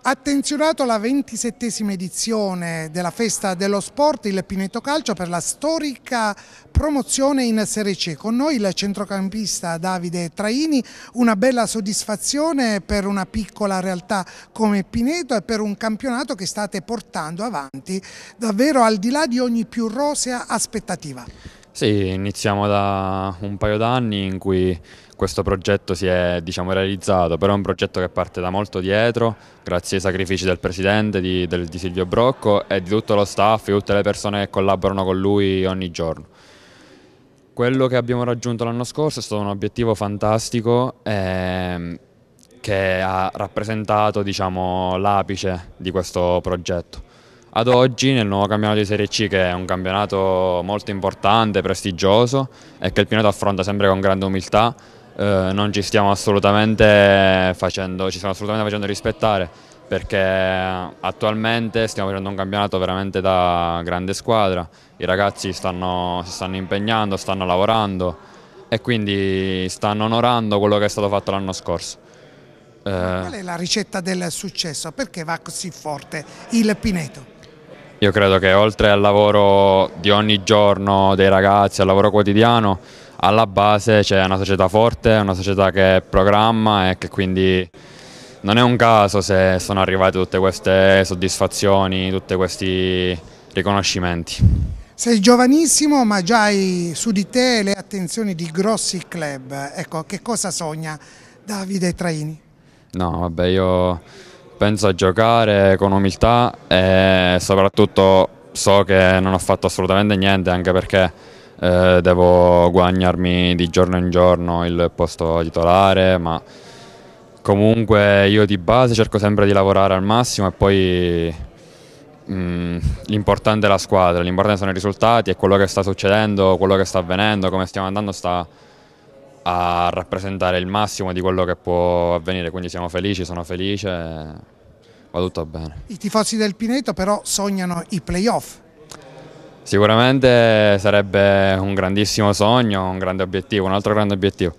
Attenzionato alla ventisettesima edizione della Festa dello Sport, il Pineto Calcio per la storica promozione in Serie C. Con noi il centrocampista Davide Traini, una bella soddisfazione per una piccola realtà come Pineto e per un campionato che state portando avanti davvero al di là di ogni più rosea aspettativa. Sì, iniziamo da un paio d'anni in cui questo progetto si è diciamo, realizzato, però è un progetto che parte da molto dietro, grazie ai sacrifici del presidente di, del, di Silvio Brocco e di tutto lo staff e tutte le persone che collaborano con lui ogni giorno. Quello che abbiamo raggiunto l'anno scorso è stato un obiettivo fantastico ehm, che ha rappresentato diciamo, l'apice di questo progetto ad oggi nel nuovo campionato di Serie C che è un campionato molto importante, prestigioso e che il Pinoto affronta sempre con grande umiltà, eh, non ci stiamo assolutamente facendo, stiamo assolutamente facendo rispettare perché attualmente stiamo facendo un campionato veramente da grande squadra, i ragazzi stanno, si stanno impegnando, stanno lavorando e quindi stanno onorando quello che è stato fatto l'anno scorso. Eh, Qual è la ricetta del successo? Perché va così forte il Pineto? Io credo che oltre al lavoro di ogni giorno dei ragazzi, al lavoro quotidiano, alla base c'è una società forte, una società che programma e che quindi non è un caso se sono arrivate tutte queste soddisfazioni, tutti questi riconoscimenti. Sei giovanissimo ma già hai su di te le attenzioni di grossi club, ecco che cosa sogna Davide Traini? No vabbè io penso a giocare con umiltà e soprattutto so che non ho fatto assolutamente niente anche perché eh, devo guadagnarmi di giorno in giorno il posto titolare, ma comunque io di base cerco sempre di lavorare al massimo e poi mh, mm, l'importante è la squadra, l'importante sono i risultati e quello che sta succedendo, quello che sta avvenendo, come stiamo andando sta a rappresentare il massimo di quello che può avvenire, quindi siamo felici, sono felice, va tutto bene. I tifosi del Pineto però sognano i playoff. Sicuramente sarebbe un grandissimo sogno, un grande obiettivo, un altro grande obiettivo.